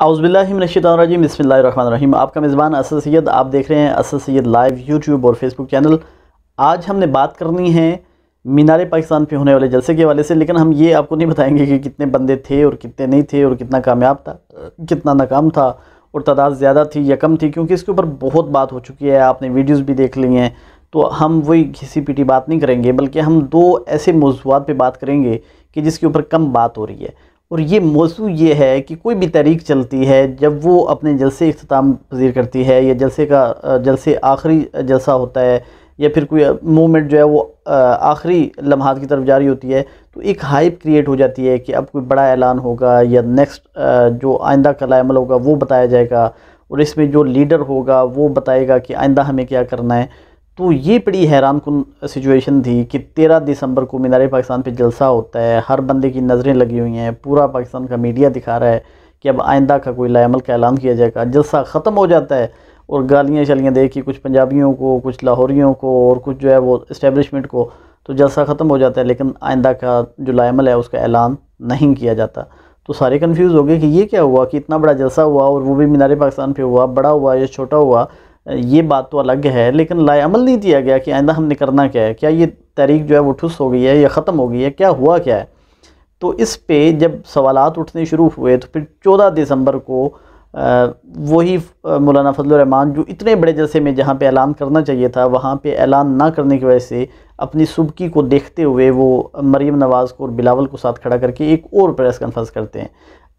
अउज़बिल्लाशदानरजीम बसमीम आपका मेज़बान असद सैद आप देख रहे हैं असद सैद लाइव यूट्यूब और फेसबुक चैनल आज हमने बात करनी है मीनार पाकिस्तान पे होने वाले जलसे के हवाले से लेकिन हम ये आपको नहीं बताएंगे कि कितने बंदे थे और कितने नहीं थे और कितना कामयाब था कितना नाकाम था और तादाद ज़्यादा थी या कम थी क्योंकि इसके ऊपर बहुत बात हो चुकी है आपने वीडियोज़ भी देख ली हैं तो हम वही घिसी पीटी बात नहीं करेंगे बल्कि हम दो ऐसे मौजूद पर बात करेंगे कि जिसके ऊपर कम बात हो रही है और ये मौसू ये है कि कोई भी तहरीक चलती है जब वो अपने जलसे अख्ताम पजीर करती है या जलसे का जलसे आखिरी जलसा होता है या फिर कोई मोमेंट जो है वो आखिरी लम्हात की तरफ जारी होती है तो एक हाइप क्रिएट हो जाती है कि अब कोई बड़ा ऐलान होगा या नेक्स्ट जो आइंदा कलामल होगा वो बताया जाएगा और इसमें जो लीडर होगा वो बताएगा कि आइंदा हमें क्या करना है तो ये बड़ी हैरान कन सिचुएशन थी कि तेरह दिसंबर को मीनार पाकिस्तान पे जलसा होता है हर बंदे की नज़रें लगी हुई हैं पूरा पाकिस्तान का मीडिया दिखा रहा है कि अब आइंदा का कोई लाल का ऐलान किया जाएगा जलसा ख़त्म हो जाता है और गालियाँ शालियाँ दे के कुछ पंजाबियों को कुछ लाहौरियों को और कुछ जो है वो इस्टेबलिशमेंट को तो जलसा ख़त्म हो जाता है लेकिन आइंदा का जो लाल है उसका ऐलान नहीं किया जाता तो सारे कन्फ्यूज़ हो गए कि ये क्या हुआ कि इतना बड़ा जलसा हुआ और वो भी मीनार पाकिस्तान पर हुआ बड़ा हुआ या छोटा हुआ ये बात तो अलग है लेकिन लाल नहीं दिया गया कि आइंदा हमने करना क्या है क्या ये तहरीक जो है वो ठुस हो गई है या ख़त्म हो गई है क्या हुआ क्या है तो इस पर जब सवाल उठने शुरू हुए तो फिर चौदह दिसंबर को वही मौलाना फजलरहमान जो इतने बड़े जलसे में जहाँ पे ऐलान करना चाहिए था वहाँ पे ऐलान ना करने की वजह से अपनी सुबकी को देखते हुए वो मरीम नवाज़ को और बिलावल को साथ खड़ा करके एक और प्रेस कॉन्फ्रेंस करते हैं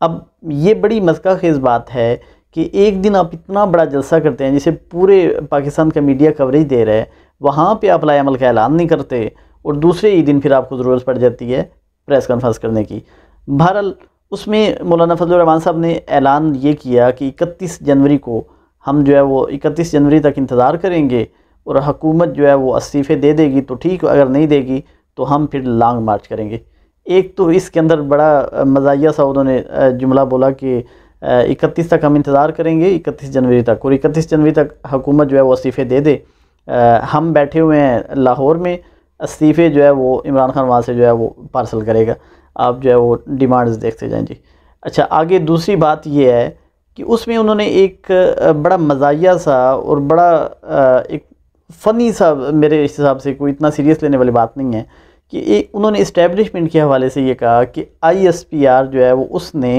अब ये बड़ी मस्का खेज़ बात है कि एक दिन आप इतना बड़ा जलसा करते हैं जिसे पूरे पाकिस्तान का मीडिया कवरेज दे रहा है वहाँ पे आप लाएमल का ऐलान नहीं करते और दूसरे ही दिन फिर आपको ज़रूरत पड़ जाती है प्रेस कॉन्फ्रेंस करने की बहरहाल उसमें मौलाना फजलरहमान साहब ने ऐलान ये किया कि इकतीस जनवरी को हम जो है वो इकतीस जनवरी तक इंतज़ार करेंगे और हकूमत जो है वो इस्तीफ़े दे देगी तो ठीक अगर नहीं देगी तो हम फिर लॉन्ग मार्च करेंगे एक तो इसके अंदर बड़ा मजाया सा उन्होंने जुमला बोला कि इकतीस तक हम इंतज़ार करेंगे इकतीस जनवरी तक और इकतीस जनवरी तक हुकूमत जो है वो इस्तीफ़े दे दे हम बैठे हुए हैं लाहौर में इस्तीफ़े जो है वो इमरान खान वहाँ से जो है वो पार्सल करेगा आप जो है वो डिमांड्स देखते जाएँ जी अच्छा आगे दूसरी बात यह है कि उसमें उन्होंने एक बड़ा मज़ाया सा और बड़ा एक फ़नी सा मेरे हिसाब से कोई इतना सीरियस लेने वाली बात नहीं है कि उन्होंने इस्टेब्लिशमेंट के हवाले से ये कहा कि आईएसपीआर जो है वो उसने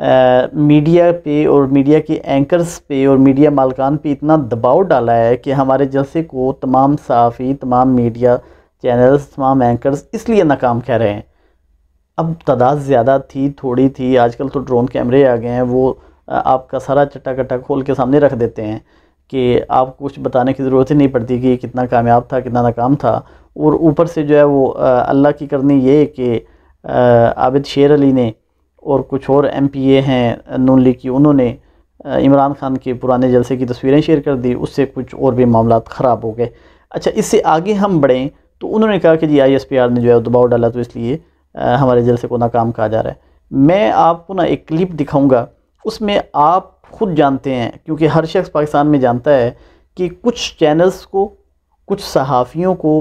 मीडिया पे और मीडिया के एंकर्स पे और मीडिया मालकान पे इतना दबाव डाला है कि हमारे जलसे को तमाम साफ़ी तमाम मीडिया चैनल्स तमाम एंकर्स इसलिए नाकाम कह रहे हैं अब तादाद ज़्यादा थी थोड़ी थी आजकल तो ड्रोन कैमरे आ गए हैं वो आपका सारा चट्टा कट्टा खोल के सामने रख देते हैं कि आपको कुछ बताने की ज़रूरत ही नहीं पड़ती कि कितना कामयाब था कितना नाकाम था और ऊपर से जो है वो अल्लाह की करनी ये कि आबिद शेर अली ने और कुछ और एम पी ए हैं नून लीग की उन्होंने इमरान खान के पुराने जलसे की तस्वीरें शेयर कर दी उससे कुछ और भी मामला ख़राब हो गए अच्छा इससे आगे हम बढ़ें तो उन्होंने कहा कि जी आई एस पी आर ने जो है दबाव डाला तो इसलिए हमारे जलसे को नाकाम कहा जा रहा है मैं आपको ना एक क्लिप दिखाऊंगा उसमें आप खुद जानते हैं क्योंकि हर शख्स पाकिस्तान में जानता है कि कुछ चैनल्स को कुछ सहाफ़ियों को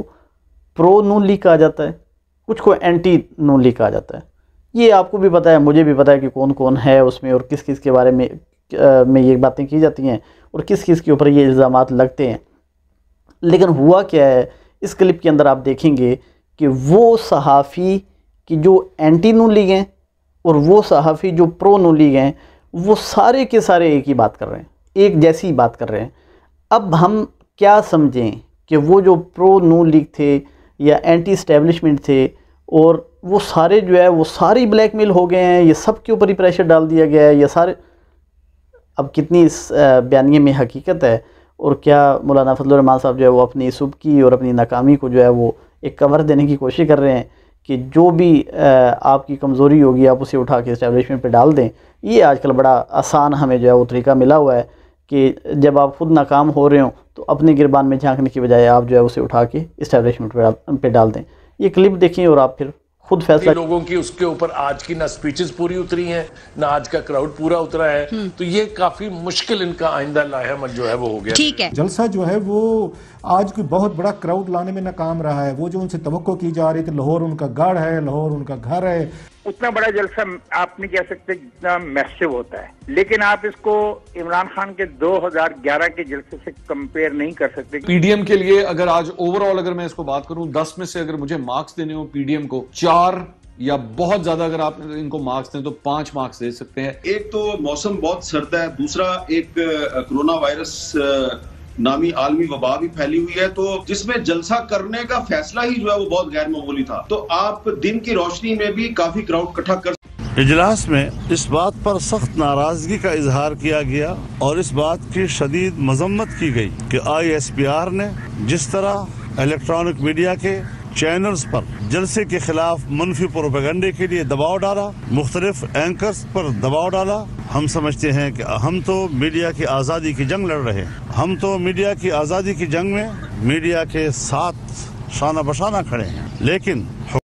प्रो नून लीग कहा जाता है कुछ को एंटी नून लीग कहा जाता है ये आपको भी पता है मुझे भी पता है कि कौन कौन है उसमें और किस किस के बारे में आ, में ये बातें की जाती हैं और किस किस के ऊपर ये इल्ज़ाम लगते हैं लेकिन हुआ क्या है इस क्लिप के अंदर आप देखेंगे कि वो सहाफ़ी की जो एंटी नू लीग हैं और वो सहाफ़ी जो प्रो नू लीग हैं वो सारे के सारे एक ही बात कर रहे हैं एक जैसी ही बात कर रहे हैं अब हम क्या समझें कि वो जो प्रो नू लीग थे या एंटी इस्टेबलिशमेंट थे और वो सारे जो है वो सारी ब्लैक मेल हो गए हैं ये सब के ऊपर ही प्रेशर डाल दिया गया है ये सारे अब कितनी इस बयानी में हकीकत है और क्या मौलाना फजलरहमान साहब जो है वो अपनी की और अपनी नाकामी को जो है वो एक कवर देने की कोशिश कर रहे हैं कि जो भी आपकी कमज़ोरी होगी आप उसे उठा के इस्टेबलिशमेंट पर डाल दें ये आजकल बड़ा आसान हमें जो है वो तरीका मिला हुआ है कि जब आप ख़ुद नाकाम हो रहे हो तो अपने गिरबान में झांकने की बजाय आप जो है उसे उठा के इस्टेबलिशमेंट पर डाल दें ये क्लिप देखें और आप फिर खुद फैसला लोगों की उसके ऊपर आज की ना स्पीचेस पूरी उतरी हैं ना आज का क्राउड पूरा उतरा है हम्म। तो ये काफी मुश्किल इनका आइंदा लाहमन जो है वो हो गया ठीक है जलसा जो है वो आज कोई बहुत बड़ा क्राउड लाने में नाकाम रहा है वो जो उनसे तो की जा रही थी लाहौर उनका गढ़ है लाहौर उनका घर है उतना बड़ा जलसा आप नहीं कह सकते जितना मैसिव होता है लेकिन आप इसको इमरान खान के 2011 के जलसे से कंपेयर नहीं कर सकते पीडीएम के लिए अगर आज ओवरऑल अगर मैं इसको बात करूं 10 में से अगर मुझे मार्क्स देने हो पीडीएम को चार या बहुत ज्यादा अगर आप इनको मार्क्स दें तो पांच मार्क्स दे सकते हैं एक तो मौसम बहुत सर्द है दूसरा एक कोरोना वायरस नामी आलमी वबा भी फैली हुई है तो जिसमें जलसा करने का फैसला ही जो है वो बहुत गैर मामूली था तो आप दिन की रोशनी में भी काफी क्राउड इकट्ठा कर इजलास में इस बात पर सख्त नाराजगी का इजहार किया गया और इस बात की शदीद मजम्मत की गई कि आईएसपीआर ने जिस तरह इलेक्ट्रॉनिक मीडिया के चैनल्स पर जलसे के खिलाफ मनफी प्रोपेगंडे के लिए दबाव डाला मुख्तलिफ एंकर्स पर दबाव डाला हम समझते हैं कि हम तो मीडिया की आज़ादी की जंग लड़ रहे हैं हम तो मीडिया की आज़ादी की जंग में मीडिया के साथ शाना बशाना खड़े हैं लेकिन